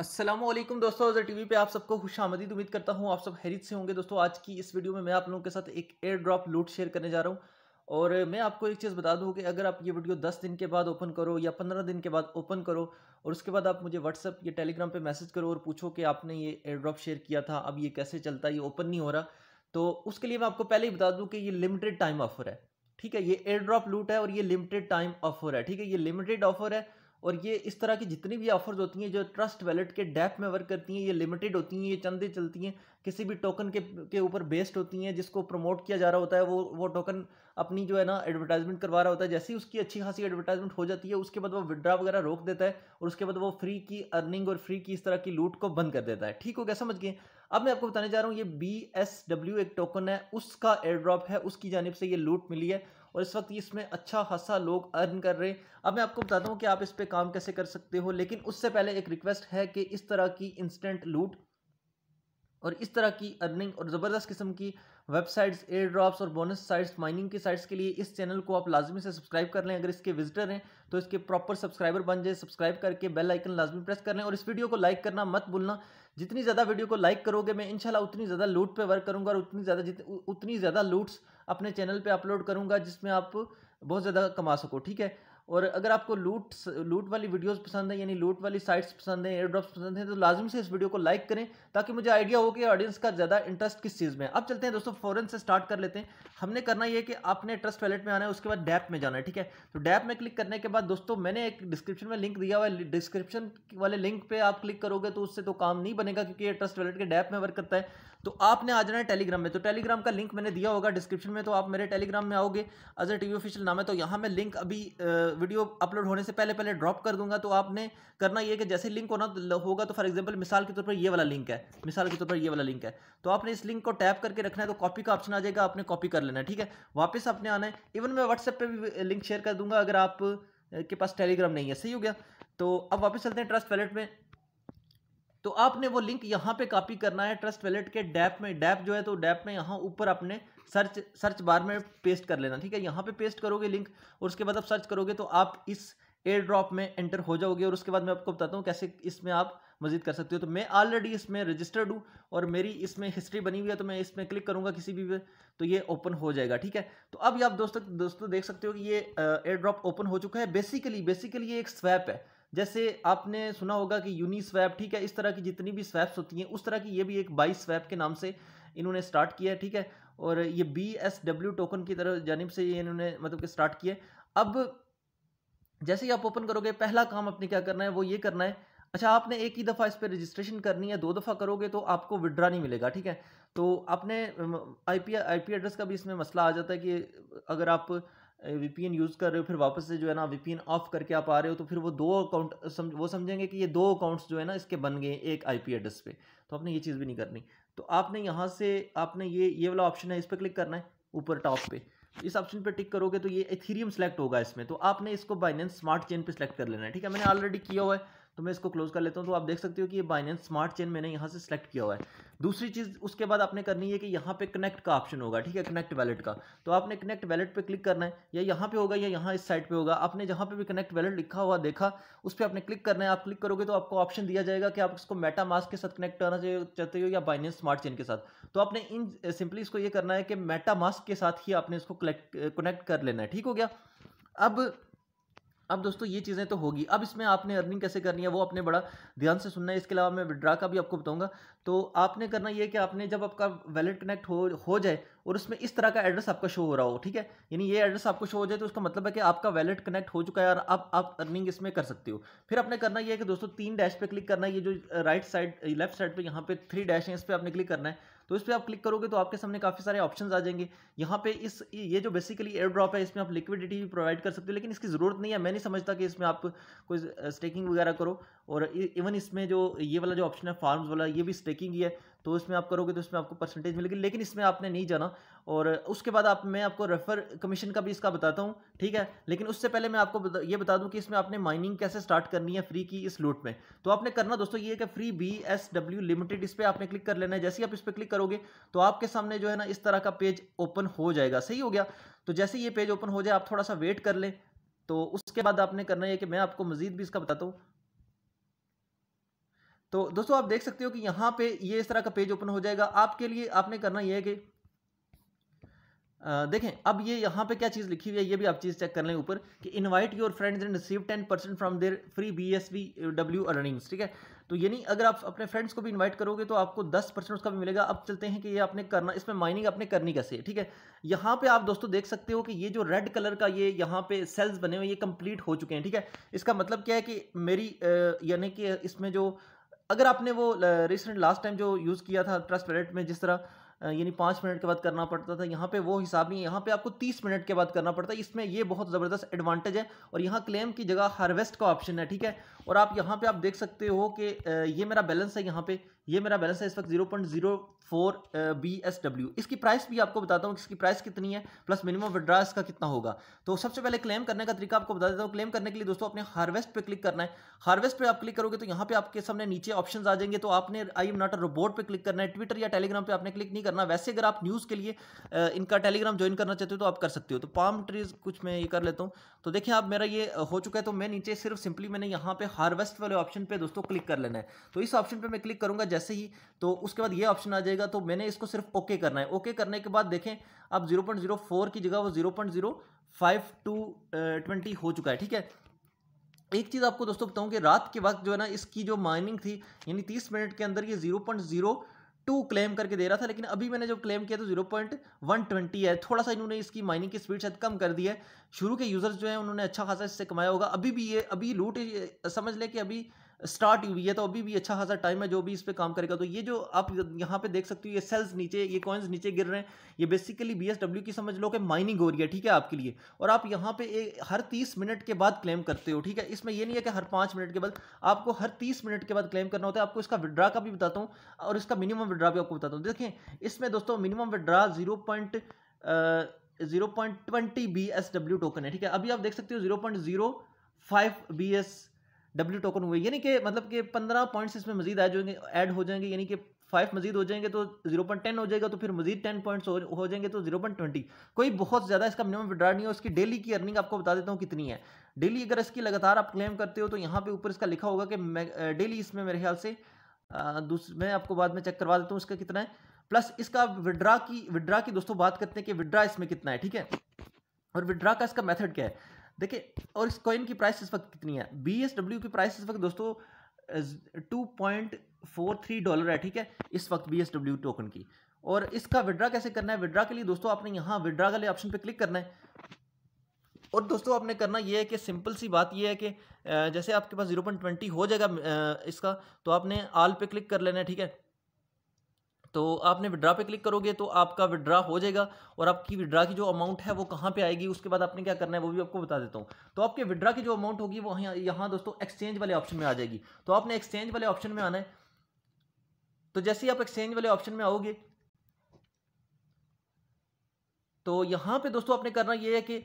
असलम दोस्तों अजर टीवी पे आप सबको खुश आमदीद उम्मीद करता हूँ आप सब हैरित से होंगे दोस्तों आज की इस वीडियो में मैं आप लोगों के साथ एक एयर ड्रॉप लूट शेयर करने जा रहा हूँ और मैं आपको एक चीज़ बता दूँ कि अगर आप ये वीडियो 10 दिन के बाद ओपन करो या 15 दिन के बाद ओपन करो और उसके बाद आप मुझे व्हाट्सअप या टेलीग्राम पर मैसेज करो और पूछो कि आपने ये एयर ड्रॉप शेयर किया था अब ये कैसे चलता है ये ओपन नहीं हो रहा तो उसके लिए मैं आपको पहले ही बता दूँ कि ये लिमिटेड टाइम ऑफर है ठीक है ये एयर ड्रॉप लूट है और ये लिमिटेड टाइम ऑफर है ठीक है ये लिमिटेड ऑफर है और ये इस तरह की जितनी भी ऑफर्स होती हैं जो ट्रस्ट वैलेट के डैप में वर्क करती हैं ये लिमिटेड होती हैं ये चंदे चलती हैं किसी भी टोकन के के ऊपर बेस्ड होती हैं जिसको प्रमोट किया जा रहा होता है वो वो टोकन अपनी जो है ना एडवर्टाइजमेंट करवा रहा होता है जैसे ही उसकी अच्छी खासी एडवर्टाइजमेंट हो जाती है उसके बाद वो विड्रा वगैरह रोक देता है और उसके बाद वो फ्री की अर्निंग और फ्री की इस तरह की लूट को बंद कर देता है ठीक हो गया समझ गए अब मैं आपको बताने जा रहा हूँ ये बी एस डब्ल्यू एक टोकन है उसका एयर ड्रॉप है उसकी जानब से ये लूट मिली है और इस वक्त इसमें अच्छा खासा लोग अर्न कर रहे हैं अब मैं आपको बताता हूँ कि आप इस पर काम कैसे कर सकते हो लेकिन उससे पहले एक रिक्वेस्ट है कि इस तरह की इंस्टेंट लूट और इस तरह की अर्निंग और ज़बरदस्त किस्म की वेबसाइट्स एयर ड्रॉप्स और बोनस साइट्स माइनिंग की साइट्स के लिए इस चैनल को आप लाजमी से सब्सक्राइब कर लें अगर इसके विजिटर हैं तो इसके प्रॉपर सब्सक्राइबर बन जाए सब्सक्राइब करके बेल आइकन लाजमी प्रेस कर लें और इस वीडियो को लाइक करना मत भूलना जितनी ज़्यादा वीडियो को लाइक करोगे मैं इनशाला उतनी ज़्यादा लूट पर वर्क करूँगा और उतनी ज़्यादा उतनी ज़्यादा लूट्स अपने चैनल पर अपलोड करूँगा जिसमें आप बहुत ज़्यादा कमा सको ठीक है और अगर आपको लूट लूट वाली वीडियोस पसंद है यानी लूट वाली साइट्स पसंद है एयर ड्रॉप्स पसंद हैं तो लाजम से इस वीडियो को लाइक करें ताकि मुझे आइडिया हो कि ऑडियंस का ज़्यादा इंटरेस्ट किस चीज़ में अब चलते हैं दोस्तों फ़ौरन से स्टार्ट कर लेते हैं हमने करना यह कि आपने ट्रस्ट वैलेट में आना है उसके बाद डैप में जाना है ठीक है तो डैप में क्लिक करने के बाद दोस्तों मैंने एक डिस्क्रिप्शन में लिंक दिया हुआ है डिस्क्रिप्शन वाले लिंक पर आप क्लिक करोगे तो उससे तो काम नहीं बनेगा क्योंकि ये ट्रस्ट वैलेट के डैप में वर्क करता है तो आपने आ जाना है टेलीग्राम में तो टेलीग्राम का लिंक मैंने दिया होगा डिस्क्रिप्शन में तो आप मेरे टेलीग्राम में आओगे अजय टी ऑफिशियल नाम है तो यहाँ मैं लिंक अभी वीडियो अपलोड होने से पहले पहले ड्रॉप कर दूंगा तो आपने करना ये कि जैसे लिंक होना तो होगा तो फॉर एग्जांपल मिसाल के तौर पर ये वाला लिंक है मिसाल के तौर पर ये वाला लिंक है तो आपने इस लिंक को टैप करके रखना है तो कॉपी का ऑप्शन आ जाएगा आपने कॉपी कर लेना है ठीक है वापस आपने आना है इवन मैं व्हाट्सएप पर भी लिंक शेयर कर दूंगा अगर आप के पास टेलीग्राम नहीं है सही हो गया तो अब वापस चलते हैं ट्रस्ट वैलेट में तो आपने वो लिंक यहाँ पे कॉपी करना है ट्रस्ट वैलेट के डैप में डैप जो है तो डैप में यहाँ ऊपर आपने सर्च सर्च बार में पेस्ट कर लेना ठीक है यहाँ पे पेस्ट करोगे लिंक और उसके बाद आप सर्च करोगे तो आप इस एयर ड्रॉप में एंटर हो जाओगे और उसके बाद मैं आपको बताता हूँ कैसे इसमें आप मजीद कर सकते हो तो मैं ऑलरेडी इसमें रजिस्टर्ड हूँ और मेरी इसमें हिस्ट्री बनी हुई है तो मैं इसमें क्लिक करूँगा किसी भी पे तो ये ओपन हो जाएगा ठीक है तो अब आप दोस्तों दोस्तों देख सकते हो कि ये एयर ड्रॉप ओपन हो चुका है बेसिकली बेसिकली ये एक स्वैप है जैसे आपने सुना होगा कि यूनी स्वैप ठीक है इस तरह की जितनी भी स्वैप्स होती हैं उस तरह की ये भी एक बाई स्वैप के नाम से इन्होंने स्टार्ट किया है ठीक है और ये बी एस डब्ल्यू टोकन की तरह जानब से ये इन्होंने मतलब कि स्टार्ट किए अब जैसे ही आप ओपन करोगे पहला काम आपने क्या करना है वो ये करना है अच्छा आपने एक ही दफ़ा इस पर रजिस्ट्रेशन करनी है दो दफ़ा करोगे तो आपको विड्रा नहीं मिलेगा ठीक है तो आपने आईपी आईपी एड्रेस का भी इसमें मसला आ जाता है कि अगर आप वीपीएन यूज़ कर रहे हो फिर वापस से जो है ना वीपीएन ऑफ करके आप आ रहे हो तो फिर वो दो अकाउंट समझ वो समझेंगे कि ये दो अकाउंट्स जो है ना इसके बन गए एक आई एड्रेस पर तो आपने ये चीज़ भी नहीं करनी तो आपने यहाँ से आपने ये ये वाला ऑप्शन है इस पर क्लिक करना है ऊपर टॉप पे इस ऑप्शन पर टिक करोगे तो ये एथीरियम सेलेक्ट होगा इसमें तो आपने इसको बाइनेंस स्मार्ट चेन पे सेलेक्ट कर लेना है ठीक है मैंने ऑलरेडी किया हुआ है तो मैं इसको क्लोज कर लेता हूँ तो आप देख सकते हो कि ये बाइनेंस स्मार्ट चेन मैंने यहाँ से सेलेक्ट किया हुआ है दूसरी चीज़ उसके बाद आपने करनी है कि यहाँ पे कनेक्ट का ऑप्शन होगा ठीक है कनेक्ट वैलेट का तो आपने कनेक्ट वैलेट पे क्लिक करना है या यहाँ पे होगा या यहाँ इस साइड पे होगा आपने जहाँ पे भी कनेक्ट वैलेट लिखा हुआ देखा उस पर आपने क्लिक करना है आप क्लिक करोगे तो आपको ऑप्शन दिया जाएगा कि आप इसको मेटा मास्क के साथ कनेक्ट करना चाहते हो या बाइनेंस स्मार्ट चेन के साथ तो आपने इन सिंपली इसको ये करना है कि मेटा मास्क के साथ ही आपने इसको कनेक्ट कर लेना है ठीक हो गया अब अब दोस्तों ये चीज़ें तो होगी अब इसमें आपने अर्निंग कैसे करनी है वो आपने बड़ा ध्यान से सुनना है इसके अलावा मैं विड्रा का भी आपको बताऊंगा तो आपने करना ये कि आपने जब आपका वैलेट कनेक्ट हो हो जाए और उसमें इस तरह का एड्रेस आपका शो हो रहा हो ठीक है यानी ये एड्रेस आपको शो हो जाए तो उसका मतलब है कि आपका वैलेट कनेक्ट हो चुका है और अब आप अर्निंग इसमें कर सकते हो फिर आपने करना ये है कि दोस्तों तीन डैश पे क्लिक करना है ये जो राइट साइड लेफ्ट साइड पर यहाँ पर थ्री डैश है इस पर आपने क्लिक करना है तो इस पर आप क्लिक करोगे तो आपके सामने काफ़ी सारे ऑप्शन आ जाएंगे यहाँ पे इस ये जो बेसिकली एयर ड्रॉप है इसमें आप लिक्विडिटी भी प्रोवाइड कर सकते हो लेकिन इसकी ज़रूरत नहीं है मैं नहीं समझता कि इसमें आप कोई स्टेकिंग वगैरह करो और इवन इसमें जो ये वाला जो ऑप्शन है फार्म वाला ये भी स्टेकिंग ही है तो इसमें आप करोगे तो उसमें आपको परसेंटेज मिलेगी लेकिन इसमें आपने नहीं जाना और उसके बाद आप मैं आपको रेफर कमीशन का भी इसका बताता हूँ ठीक है लेकिन उससे पहले मैं आपको बता, ये बता दूँ कि इसमें आपने माइनिंग कैसे स्टार्ट करनी है फ्री की इस लूट में तो आपने करना दोस्तों ये है कि free B S W limited इस पर आपने क्लिक कर लेना है जैसे ही आप इस पर क्लिक करोगे तो आपके सामने जो है ना इस तरह का पेज ओपन हो जाएगा सही हो गया तो जैसे ये पेज ओपन हो जाए आप थोड़ा सा वेट कर लें तो उसके बाद आपने करना है कि मैं आपको मजीद भी इसका बताता हूँ तो दोस्तों आप देख सकते हो कि यहाँ पे ये इस तरह का पेज ओपन हो जाएगा आपके लिए आपने करना यह है कि देखें अब ये यहाँ पे क्या चीज़ लिखी हुई है ये भी आप चीज़ चेक कर लें ऊपर कि invite your friends and receive ten percent from their free B S V W earnings ठीक है तो यानी अगर आप अपने फ्रेंड्स को भी इनवाइट करोगे तो आपको दस परसेंट उसका भी मिलेगा अब चलते हैं कि ये आपने करना इसमें माइनिंग आपने करनी कैसे ठीक है यहाँ पे आप दोस्तों देख सकते हो कि ये जो रेड कलर का ये यहाँ पे सेल्स बने हुए ये कंप्लीट हो चुके हैं ठीक है इसका मतलब क्या है कि मेरी यानी कि इसमें जो अगर आपने वो रिसेंट लास्ट टाइम जो यूज़ किया था ट्रस्ट वैलेट में जिस तरह यानी पाँच मिनट के बाद करना पड़ता था यहाँ पे वो हिसाब नहीं है यहाँ पे आपको तीस मिनट के बाद करना पड़ता है इसमें ये बहुत ज़बरदस्त एडवांटेज है और यहाँ क्लेम की जगह हार्वेस्ट का ऑप्शन है ठीक है और आप यहाँ पे आप देख सकते हो कि ये मेरा बैलेंस है यहाँ पे ये मेरा बैलेंस है इस वक्त zero point zero four B S W इसकी प्राइस भी आपको बताता हूँ इसकी प्राइस कितनी है प्लस मिनिमम विड्रा इसका कितना होगा तो सबसे पहले क्लेम करने का तरीका आपको बता देता हूँ क्लेम करने के लिए दोस्तों अपने हार्वेस्ट पे क्लिक करना है हार्वेस्ट पे आप क्लिक करोगे तो यहाँ पे आपके सामने नीचे ऑप्शन आ जाएंगे तो आपने I am not a robot पर क्लिक करना है ट्विटर या टेलीग्राम पर आपने क्लिक नहीं करना वैसे अगर आप न्यूज़ के लिए इनका टेलीग्राम ज्वाइन करना चाहते हो तो आप कर सकते हो तो पाम ट्रीज कुछ मैं ये कर लेता हूँ तो देखिए आप मेरा ये हो चुका है तो मैं नीचे सिर्फ सिंपली मैंने यहाँ पे हार्वेस्ट वाले ऑप्शन पे दोस्तों क्लिक कर लेना है तो इस ऑप्शन पर मैं क्लिक करूँगा जैसे ही तो उसके बाद ये ऑप्शन आ जाएगा तो मैंने इसको सिर्फ ओके okay करना है ओके okay करने के बाद देखें अब 0.04 की जगह वो 0.052 ट्वेंटी uh, हो चुका है ठीक है एक चीज़ आपको दोस्तों बताऊं कि रात के वक्त जो है ना इसकी जो माइनिंग थी यानी 30 मिनट के अंदर ये 0.02 क्लेम करके दे रहा था लेकिन अभी मैंने जब क्लेम किया तो 0.120 है थोड़ा सा इन्होंने इसकी माइनिंग की स्पीड शायद कम कर दी है शुरू के यूज़र्स जो हैं उन्होंने अच्छा खासा इससे कमाया होगा अभी भी ये अभी लूट समझ लें कि अभी स्टार्ट हुई है तो अभी भी अच्छा खासा टाइम है जो भी इस पर काम करेगा तो ये जो आप यहाँ पे देख सकते हो ये सेल्स नीचे ये कॉइन्स नीचे गिर रहे हैं ये बेसिकली बी की समझ लो कि माइनिंग हो रही है ठीक है आपके लिए और आप यहाँ पे ए, हर तीस मिनट के बाद क्लेम करते हो ठीक है इसमें ये नहीं है कि हर पाँच मिनट के बाद आपको हर तीस मिनट के बाद क्लेम करना होता है आपको इसका विड्रा का भी बताता हूँ और इसका मिनिमम विड्रा भी आपको बताता हूँ देखें इसमें दोस्तों minimum withdraw zero point zero point twenty B S W token है ठीक है अभी आप देख सकते हो zero point zero five B S W token हुए यानी कि मतलब कि पंद्रह पॉइंट्स इसमें मजीद आ जाएंगे ऐड हो जाएंगे यानी कि फाइव मजीद हो जाएंगे तो जीरो पॉइंट टेन हो जाएगा तो फिर मजीद टेन पॉइंट्स हो जाएंगे तो जीरो पॉइंट ट्वेंटी कोई बहुत ज़्यादा इसका मिनिमम विड्रा नहीं है उसकी डेली की अर्निंग आपको बता देता हूँ कितनी है डेली अगर इसकी लगातार आप क्लेम करते हो तो यहाँ पे ऊपर इसका लिखा होगा कि डेली इसमें मेरे ख्याल से दूसरे मैं आपको बाद में चेक करवा देता हूँ इसका कितना है प्लस इसका विड्रा की विड्रा की दोस्तों बात करते हैं कि विड्रा इसमें कितना है ठीक है और विड्रा का इसका मेथड क्या है देखिए और इस कॉइन की प्राइस इस वक्त कितनी है बी एस डब्ल्यू की प्राइस इस वक्त दोस्तों two point four three dollar है ठीक है इस वक्त बी एस डब्ल्यू टोकन की और इसका विड्रा कैसे करना है विड्रा के लिए दोस्तों आपने यहाँ विड्रा वाले ऑप्शन पे क्लिक करना है और दोस्तों आपने करना ये है कि सिंपल सी बात ये है कि जैसे आपके पास जीरो पॉइंट ट्वेंटी हो जाएगा इसका तो आपने आल पे क्लिक कर लेना है ठीक है तो आपने विड्रा पे क्लिक करोगे तो आपका विड्रा हो जाएगा और आपकी विड्रा की जो अमाउंट है वो कहाँ पे आएगी उसके बाद आपने क्या करना है वो भी आपको बता देता हूँ तो आपके विड्रा की जो अमाउंट होगी वो यहाँ दोस्तों एक्सचेंज वाले ऑप्शन में आ जाएगी तो आपने एक्सचेंज वाले ऑप्शन में आना है तो जैसे ही आप एक्सचेंज वाले ऑप्शन में आओगे तो यहाँ पे दोस्तों आपने करना ये है कि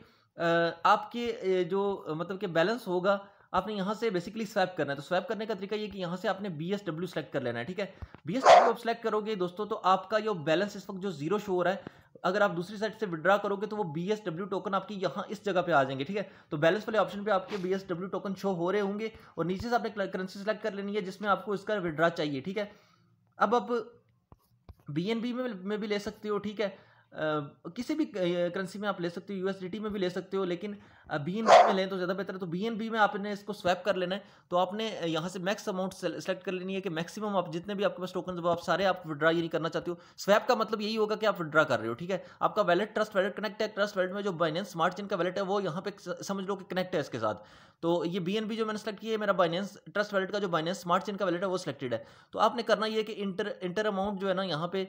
आपके जो मतलब कि बैलेंस होगा आपने यहाँ से बेसिकली स्वैप करना है तो स्वैप करने का तरीका ये कि यहाँ से आपने बी एस डब्ल्यू सेलेक्ट कर लेना है ठीक है बी एस डब्ल्यू आप सेलेक्ट करोगे दोस्तों तो आपका जो बैलेंस इस वक्त जो जीरो शो हो रहा है अगर आप दूसरी साइड से विड्रा करोगे तो वो बी एस डब्ल्यू टोकन आपकी यहाँ इस जगह पे आ जाएंगे ठीक है तो बैलेंस वाले ऑप्शन पे आपके B S W token show हो रहे होंगे और नीचे से आपने करेंसी सेलेक्ट कर लेनी है जिसमें आपको इसका विड्रा चाहिए ठीक है अब आप बी एन बी में, में भी ले सकते हो ठीक है किसी भी करेंसी में आप ले सकते हो यू में भी ले सकते हो लेकिन बी में लें तो ज़्यादा बेहतर है तो बी में आपने इसको स्वैप कर लेना है तो आपने यहाँ से मैक्स अमाउंट सेलेक्ट कर लेनी है कि मैक्सिमम आप जितने भी आपके पास टोकन वो आप सारे आप विड्रा यही करना चाहते हो स्वैप का मतलब यही होगा कि आप विड्रा कर रहे हो ठीक है आपका वैलेट ट्रस्ट वैलेट कनेक्ट है ट्रस्ट वैलेट में जो बाइनेंस स्मार्ट चेन का वैलेट है वो यहाँ पे समझ लो कि कनेक्ट है इसके साथ तो ये बी जो मैंने सेलेक्ट किया है मेरा बाइनेंस ट्रस्ट वैलेट का जो बाइनेंस स्मार्ट चेन का वैलेट है वो सिलेक्टेड है तो आपने करना ये कि इंटर इंटर अमाउंट जो है ना यहाँ पे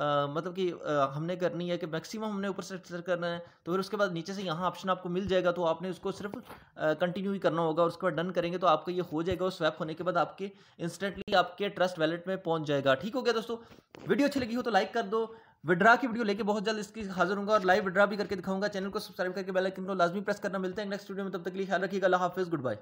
आ, मतलब कि आ, हमने करनी है कि मैक्सिमम हमने ऊपर से एक्सरसाइज करना है तो फिर उसके बाद नीचे से यहाँ ऑप्शन आपको मिल जाएगा तो आपने उसको सिर्फ कंटिन्यू ही करना होगा और उसके बाद डन करेंगे तो आपका ये हो जाएगा और स्वैप होने के बाद आपके इंस्टेंटली आपके ट्रस्ट वैलेट में पहुँच जाएगा ठीक हो गया दोस्तों वीडियो अच्छी लगी हो तो लाइक कर दो विड्रा की वीडियो लेके बहुत जल्द इसकी हाजिर होगा और लाइव विड्रा भी करके दिखाऊंगा चैनल को सब्सक्राइब करके बेल आइकन को लाजमी प्रेस करना मिलता है नेक्स्ट वीडियो में तब तक के लिए ख्याल रखिएगा अल्लाह हाफिज़ गुड बाय